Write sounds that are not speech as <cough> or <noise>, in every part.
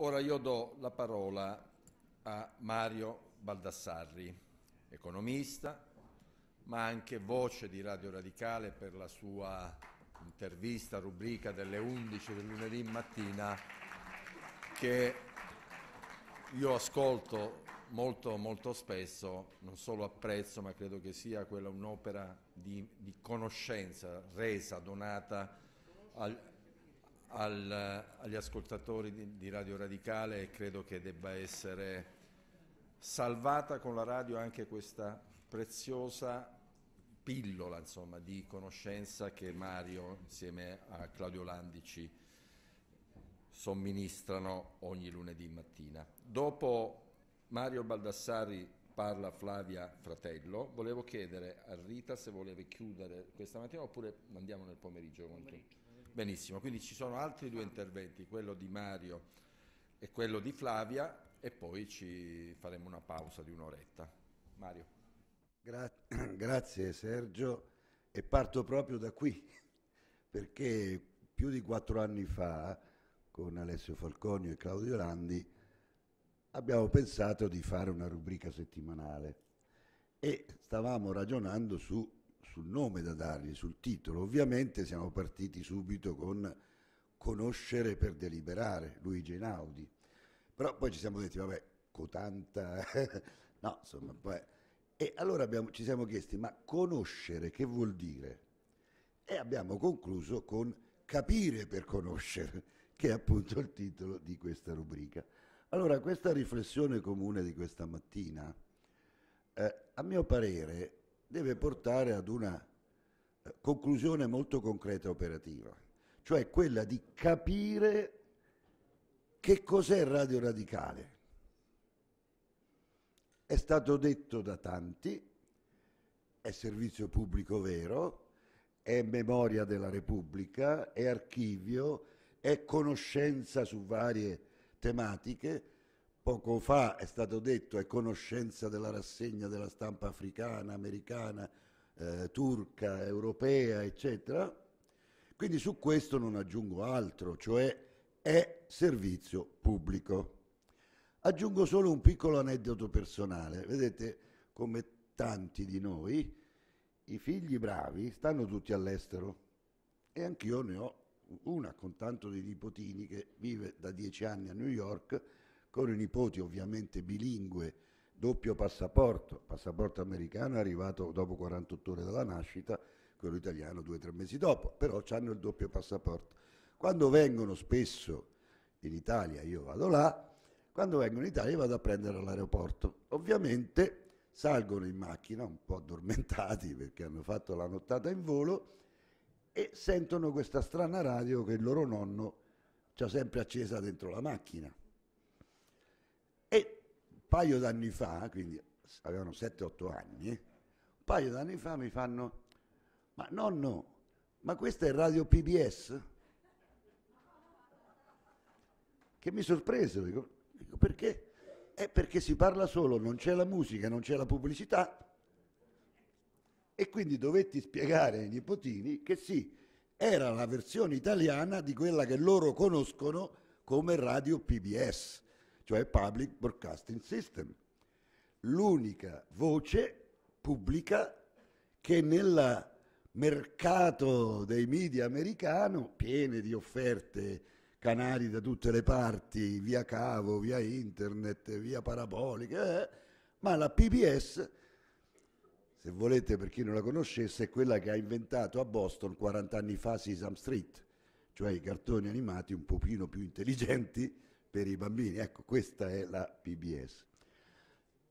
Ora io do la parola a Mario Baldassarri, economista, ma anche voce di Radio Radicale per la sua intervista, rubrica delle 11 del lunedì mattina che io ascolto molto molto spesso, non solo apprezzo, ma credo che sia quella un'opera di, di conoscenza resa, donata al, al, agli ascoltatori di, di, Radio Radicale e credo che debba essere salvata con la radio anche questa preziosa pillola insomma, di conoscenza che Mario insieme a Claudio Landici somministrano ogni lunedì mattina. Dopo Mario Baldassari parla Flavia Fratello, volevo chiedere a Rita se voleva chiudere questa mattina oppure andiamo nel pomeriggio. pomeriggio. Benissimo, quindi ci sono altri due interventi, quello di Mario e quello di Flavia e poi ci faremo una pausa di un'oretta. Mario. Gra- <clears throat> grazie Sergio e parto proprio da qui perché più di quattro anni fa con Alessio Falconio e Claudio Landi abbiamo pensato di fare una rubrica settimanale e stavamo ragionando su sul nome da dargli, sul titolo. Ovviamente siamo partiti subito con conoscere per deliberare Luigi Einaudi, però poi ci siamo detti, vabbè, cotanta, <laughs> no, insomma, poi... E allora abbiamo, ci siamo chiesti, ma conoscere che vuol dire? E abbiamo concluso con capire per conoscere, che è appunto il titolo di questa rubrica. Allora, questa riflessione comune di questa mattina, eh, a mio parere, deve portare ad una eh, conclusione molto concreta e operativa, cioè quella di capire che cos'è Radio Radicale. È stato detto da tanti, è servizio pubblico vero, è memoria della Repubblica, è archivio, è conoscenza su varie tematiche, poco fa è stato detto è conoscenza della rassegna della stampa africana, americana, eh, turca, europea, eccetera. Quindi su questo non aggiungo altro, cioè è servizio pubblico. Aggiungo solo un piccolo aneddoto personale. Vedete, come tanti di noi, i figli bravi stanno tutti all'estero e anch'io ne ho una con tanto di nipotini che vive da dieci anni a New York con i nipoti ovviamente bilingue, doppio passaporto, passaporto americano è arrivato dopo 48 ore dalla nascita, quello italiano due o tre mesi dopo, però hanno il doppio passaporto. Quando vengono spesso in Italia, io vado là, quando vengono in Italia vado a prendere all'aeroporto. Ovviamente salgono in macchina, un po' addormentati perché hanno fatto la nottata in volo, e sentono questa strana radio che il loro nonno c'ha sempre accesa dentro la macchina paio d'anni fa, quindi avevano 7-8 anni, un paio d'anni fa mi fanno, ma nonno, ma questa è Radio PBS? Che mi sorprese, dico, dico perché? È perché si parla solo, non c'è la musica, non c'è la pubblicità. E quindi dovetti spiegare ai nipotini che sì, era la versione italiana di quella che loro conoscono come Radio PBS cioè Public Broadcasting System, l'unica voce pubblica che nel mercato dei media americano, piene di offerte canali da tutte le parti, via cavo, via internet, via parabolica, eh, ma la PBS, se volete per chi non la conoscesse, è quella che ha inventato a Boston 40 anni fa Sesame Street, cioè i cartoni animati un pochino più intelligenti per i bambini. Ecco, questa è la PBS.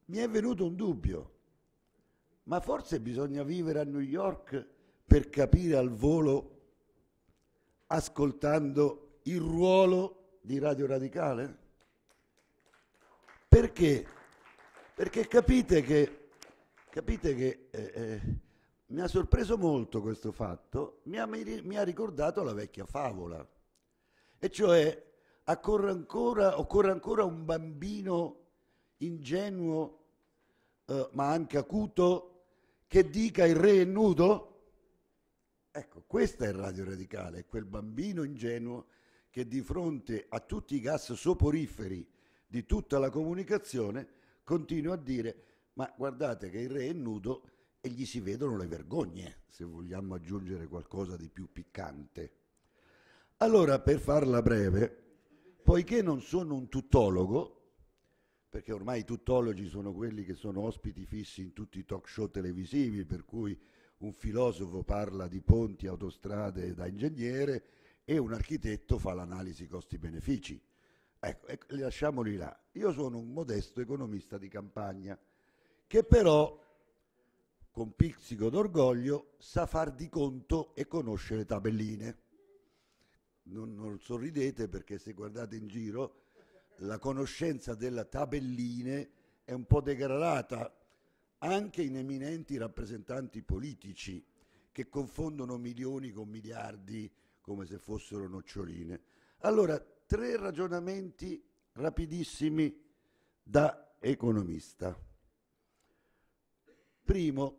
Mi è venuto un dubbio, ma forse bisogna vivere a New York per capire al volo, ascoltando il ruolo di Radio Radicale? Perché? Perché capite che, capite che eh, eh, mi ha sorpreso molto questo fatto, mi ha, mi ha ricordato la vecchia favola, e cioè ancora, occorre ancora un bambino ingenuo eh, ma anche acuto che dica il re è nudo? Ecco, questo è il radio radicale, quel bambino ingenuo che di fronte a tutti i gas soporiferi di tutta la comunicazione continua a dire ma guardate che il re è nudo e gli si vedono le vergogne, se vogliamo aggiungere qualcosa di più piccante. Allora, per farla breve, Poiché non sono un tuttologo, perché ormai i tuttologi sono quelli che sono ospiti fissi in tutti i talk show televisivi, per cui un filosofo parla di ponti, autostrade da ingegnere e un architetto fa l'analisi costi-benefici. Ecco, ecco, lasciamoli là. Io sono un modesto economista di campagna che però con pizzico d'orgoglio sa far di conto e conoscere tabelline non, non sorridete perché se guardate in giro la conoscenza della tabelline è un po' degradata anche in eminenti rappresentanti politici che confondono milioni con miliardi come se fossero noccioline. Allora, tre ragionamenti rapidissimi da economista. Primo,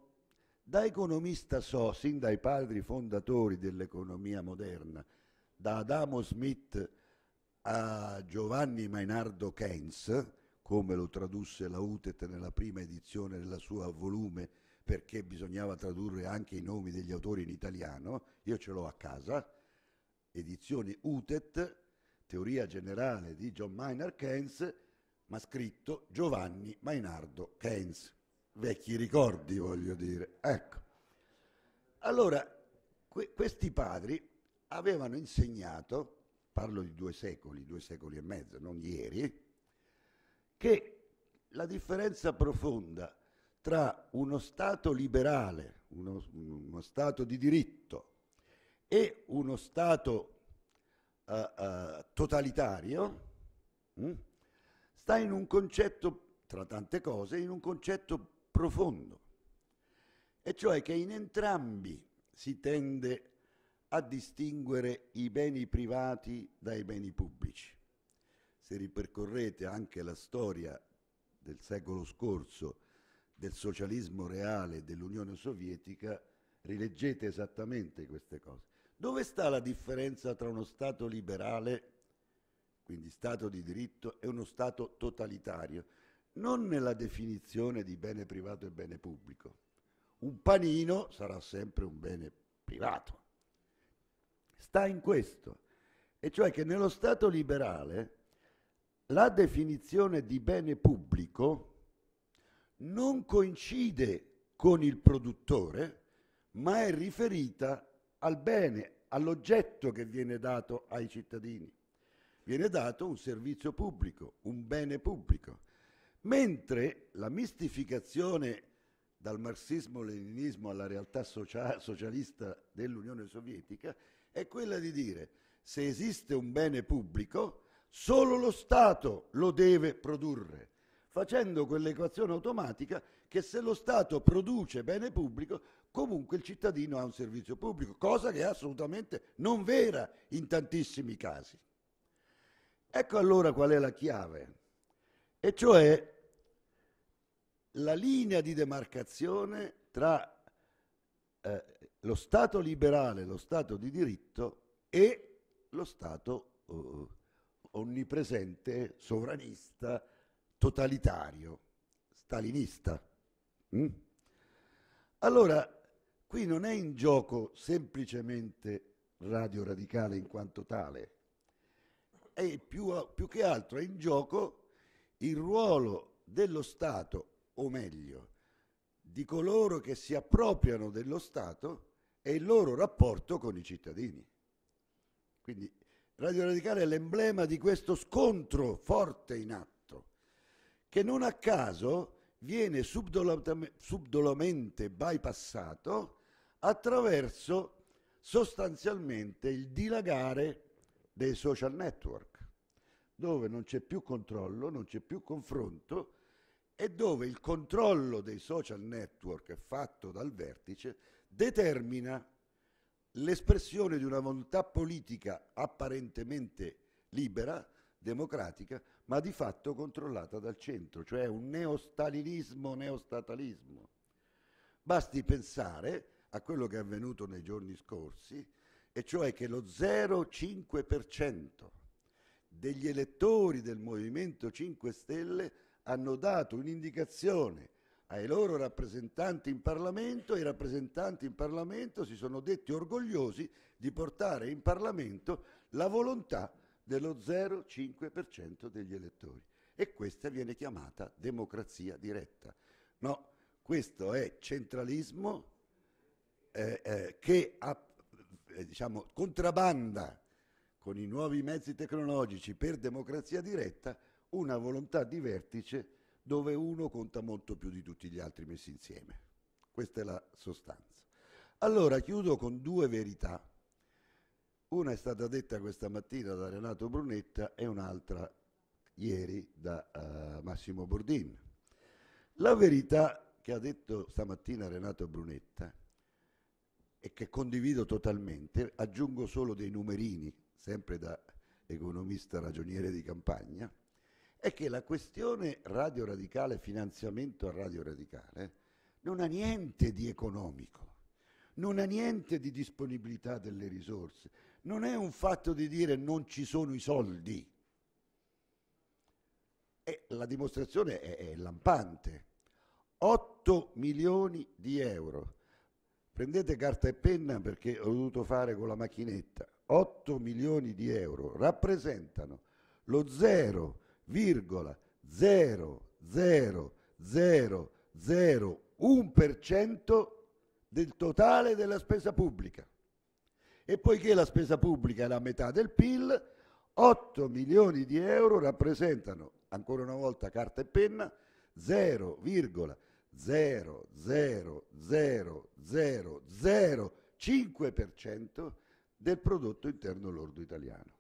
da economista so, sin dai padri fondatori dell'economia moderna, da Adamo Smith a Giovanni Mainardo Keynes, come lo tradusse la UTET nella prima edizione della sua volume, perché bisognava tradurre anche i nomi degli autori in italiano, io ce l'ho a casa, edizione UTET, teoria generale di John Maynard Keynes, ma scritto Giovanni Mainardo Keynes. Vecchi ricordi, voglio dire. Ecco. Allora, que questi padri avevano insegnato, parlo di due secoli, due secoli e mezzo, non ieri, che la differenza profonda tra uno Stato liberale, uno, uno Stato di diritto e uno Stato uh, uh, totalitario mh, hm, sta in un concetto, tra tante cose, in un concetto profondo, e cioè che in entrambi si tende a distinguere i beni privati dai beni pubblici. Se ripercorrete anche la storia del secolo scorso del socialismo reale dell'Unione Sovietica, rileggete esattamente queste cose. Dove sta la differenza tra uno Stato liberale, quindi Stato di diritto, e uno Stato totalitario? Non nella definizione di bene privato e bene pubblico. Un panino sarà sempre un bene privato, sta in questo, e cioè che nello Stato liberale la definizione di bene pubblico non coincide con il produttore, ma è riferita al bene, all'oggetto che viene dato ai cittadini. Viene dato un servizio pubblico, un bene pubblico. Mentre la mistificazione dal marxismo-leninismo alla realtà social- socialista dell'Unione Sovietica è quella di dire se esiste un bene pubblico, solo lo Stato lo deve produrre, facendo quell'equazione automatica che se lo Stato produce bene pubblico, comunque il cittadino ha un servizio pubblico, cosa che è assolutamente non vera in tantissimi casi. Ecco allora qual è la chiave, e cioè la linea di demarcazione tra eh, lo Stato liberale, lo Stato di diritto e lo Stato eh, onnipresente, sovranista, totalitario, stalinista. Mm? Allora, qui non è in gioco semplicemente Radio Radicale in quanto tale, è più, più che altro è in gioco il ruolo dello Stato, o meglio, di coloro che si appropriano dello Stato e il loro rapporto con i cittadini. Quindi Radio Radicale è l'emblema di questo scontro forte in atto, che non a caso viene subdolamente bypassato attraverso sostanzialmente il dilagare dei social network, dove non c'è più controllo, non c'è più confronto e dove il controllo dei social network fatto dal vertice determina l'espressione di una volontà politica apparentemente libera, democratica, ma di fatto controllata dal centro, cioè un neostalinismo, neostatalismo. Basti pensare a quello che è avvenuto nei giorni scorsi, e cioè che lo 0,5% degli elettori del Movimento 5 Stelle hanno dato un'indicazione ai loro rappresentanti in Parlamento e i rappresentanti in Parlamento si sono detti orgogliosi di portare in Parlamento la volontà dello 0,5% degli elettori. E questa viene chiamata democrazia diretta. No, questo è centralismo eh, eh, che ha, eh, diciamo, contrabbanda con i nuovi mezzi tecnologici per democrazia diretta una volontà di vertice dove uno conta molto più di tutti gli altri messi insieme. Questa è la sostanza. Allora chiudo con due verità. Una è stata detta questa mattina da Renato Brunetta e un'altra ieri da uh, Massimo Bordin. La verità che ha detto stamattina Renato Brunetta e che condivido totalmente, aggiungo solo dei numerini, sempre da economista ragioniere di campagna, è che la questione radio radicale, finanziamento a radio radicale, non ha niente di economico, non ha niente di disponibilità delle risorse, non è un fatto di dire non ci sono i soldi. E la dimostrazione è, è lampante. 8 milioni di euro. Prendete carta e penna perché ho dovuto fare con la macchinetta. 8 milioni di euro rappresentano lo zero. 0,00001% del totale della spesa pubblica. E poiché la spesa pubblica è la metà del PIL, 8 milioni di euro rappresentano, ancora una volta carta e penna, 0,00005% del prodotto interno lordo italiano.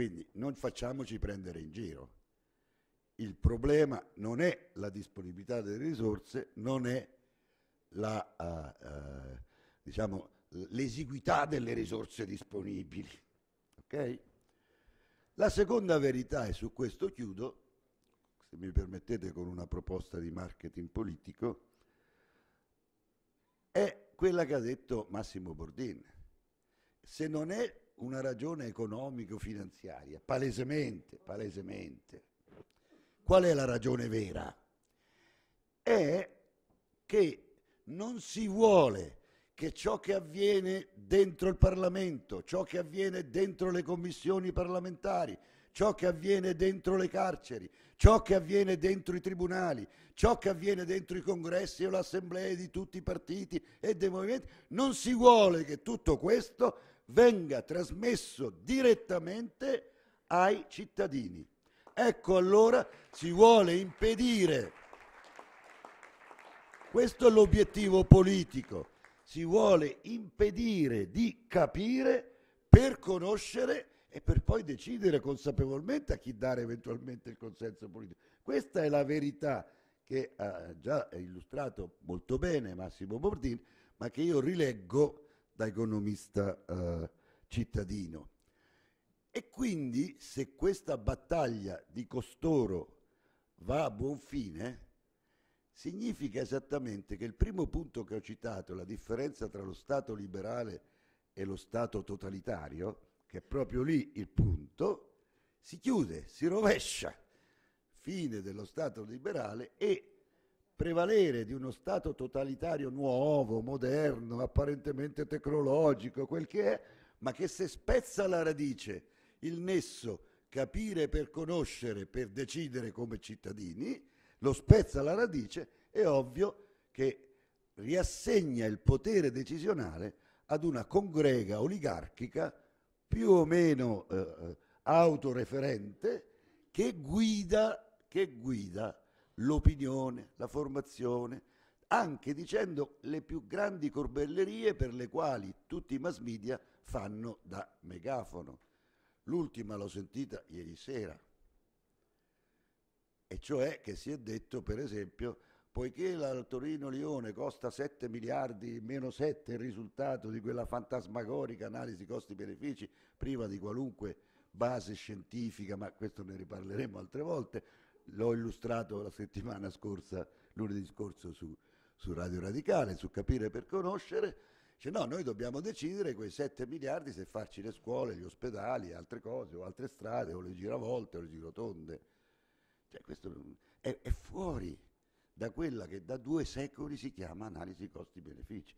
Quindi non facciamoci prendere in giro. Il problema non è la disponibilità delle risorse, non è la, uh, uh, diciamo, l'esiguità delle risorse disponibili. Okay? La seconda verità, e su questo chiudo, se mi permettete con una proposta di marketing politico, è quella che ha detto Massimo Bordin. Se non è una ragione economico-finanziaria, palesemente, palesemente. Qual è la ragione vera? È che non si vuole che ciò che avviene dentro il Parlamento, ciò che avviene dentro le commissioni parlamentari, ciò che avviene dentro le carceri, ciò che avviene dentro i tribunali, ciò che avviene dentro i congressi o le assemblee di tutti i partiti e dei movimenti, non si vuole che tutto questo venga trasmesso direttamente ai cittadini. Ecco allora si vuole impedire, questo è l'obiettivo politico, si vuole impedire di capire per conoscere e per poi decidere consapevolmente a chi dare eventualmente il consenso politico. Questa è la verità che ha già illustrato molto bene Massimo Bordini, ma che io rileggo da economista eh, cittadino. E quindi se questa battaglia di costoro va a buon fine, significa esattamente che il primo punto che ho citato, la differenza tra lo Stato liberale e lo Stato totalitario, che è proprio lì il punto, si chiude, si rovescia, fine dello Stato liberale e prevalere di uno Stato totalitario nuovo, moderno, apparentemente tecnologico, quel che è, ma che se spezza la radice, il nesso, capire per conoscere, per decidere come cittadini, lo spezza la radice, è ovvio che riassegna il potere decisionale ad una congrega oligarchica più o meno eh, eh autoreferente che guida, che guida l'opinione, la formazione, anche dicendo le più grandi corbellerie per le quali tutti i mass media fanno da megafono. L'ultima l'ho sentita ieri sera, e cioè che si è detto, per esempio, poiché la Torino-Lione costa 7 miliardi, meno 7 il risultato di quella fantasmagorica analisi costi-benefici, priva di qualunque base scientifica, ma questo ne riparleremo altre volte, l'ho illustrato la settimana scorsa, lunedì scorso su, su Radio Radicale, su Capire per Conoscere, dice no, noi dobbiamo decidere quei 7 miliardi se farci le scuole, gli ospedali, altre cose, o altre strade, o le giravolte, o le girotonde. Cioè, questo è, è fuori da quella che da due secoli si chiama analisi costi-benefici.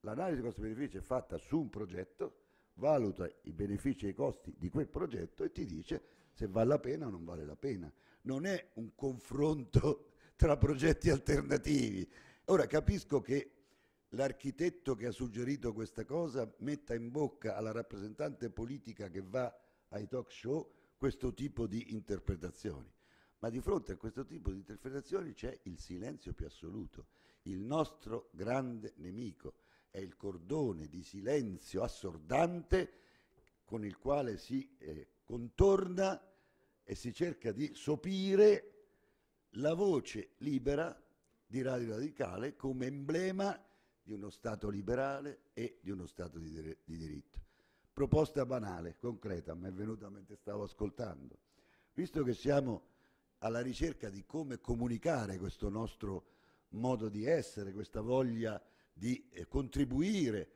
L'analisi costi-benefici è fatta su un progetto, valuta i benefici e i costi di quel progetto e ti dice se vale la pena o non vale la pena. Non è un confronto <laughs> tra progetti alternativi. Ora capisco che l'architetto che ha suggerito questa cosa metta in bocca alla rappresentante politica che va ai talk show questo tipo di interpretazioni. Ma di fronte a questo tipo di interpretazioni c'è il silenzio più assoluto. Il nostro grande nemico è il cordone di silenzio assordante con il quale si eh, contorna e si cerca di sopire la voce libera di Radio Radicale come emblema di uno Stato liberale e di uno Stato di, dire di diritto. Proposta banale, concreta, mi è venuta mentre stavo ascoltando. Visto che siamo alla ricerca di come comunicare questo nostro modo di essere, questa voglia di eh, contribuire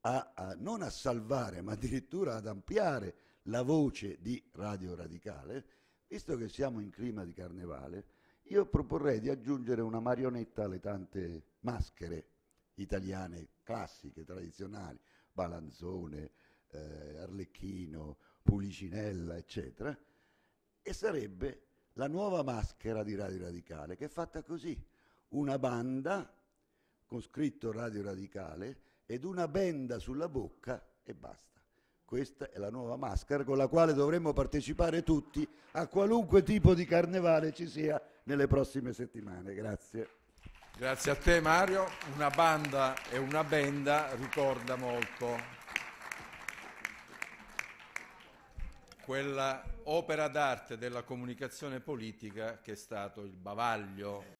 a, a, non a salvare, ma addirittura ad ampliare la voce di Radio Radicale, visto che siamo in clima di carnevale, io proporrei di aggiungere una marionetta alle tante maschere italiane classiche, tradizionali, Balanzone, eh, Arlecchino, Pulicinella, eccetera, e sarebbe la nuova maschera di Radio Radicale, che è fatta così, una banda con scritto Radio Radicale ed una benda sulla bocca e basta. Questa è la nuova maschera con la quale dovremmo partecipare tutti a qualunque tipo di carnevale ci sia nelle prossime settimane. Grazie. Grazie a te Mario, una banda e una benda ricorda molto quella opera d'arte della comunicazione politica che è stato il bavaglio